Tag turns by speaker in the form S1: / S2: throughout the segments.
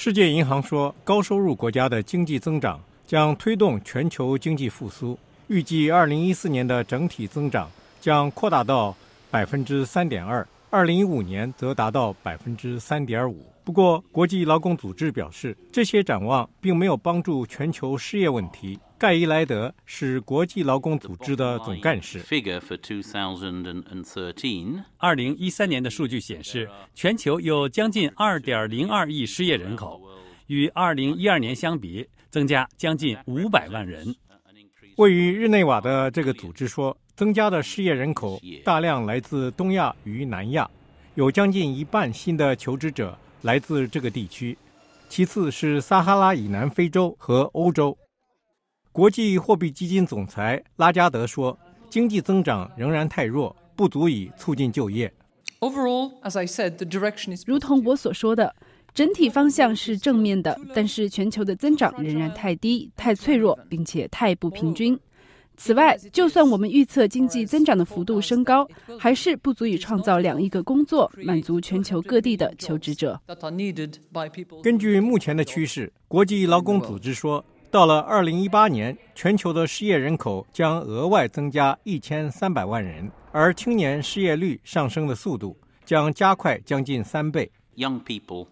S1: 世界银行说，高收入国家的经济增长将推动全球经济复苏，预计2014年的整体增长将扩大到3.2%。二零一五年则达到百分之三点五。不过，国际劳工组织表示，这些展望并没有帮助全球失业问题。盖伊莱德是国际劳工组织的总干事。
S2: 二零一三年的数据显示，全球有将近二点零二亿失业人口，与二零一二年相比，增加将近五百万人。位于日内瓦的
S1: 这个组织说。增加的失业人口大量来自东亚与南亚，有将近一半新的求职者来自这个地区，其次是撒哈拉以南非洲和欧洲。国际货币基金总裁拉加德说，经济增长仍然太弱，不足以促进就业。
S3: Overall, as I said, the direction is. 如同我所说的，整体方向是正面的，但是全球的增长仍然太低、太脆弱，并且太不平均。此外，就算我们预测经济增长的幅度升高，还是不足以创造两亿个工作，满足全球各地的求职者。
S1: 根据目前的趋势，国际劳工组织说，到了二零一八年，全球的失业人口将额外增加一千三百万人，而青年失业率上升的速度将加快将近三倍。
S2: Young people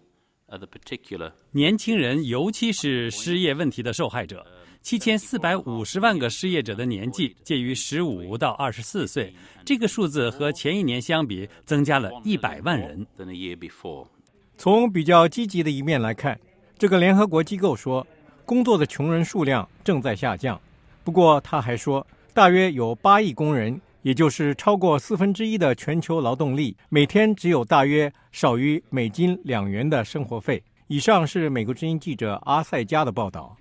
S2: 年轻人，尤其是失业问题的受害者。七千四百五十万个失业者的年纪介于十五到二十四岁，这个数字和前一年相比增加了一百万人。从比较积极
S1: 的一面来看，这个联合国机构说，工作的穷人数量正在下降。不过，他还说，大约有八亿工人，也就是超过四分之一的全球劳动力，每天只有大约少于美金两元的生活费。以上是美国之音记者阿塞加的报道。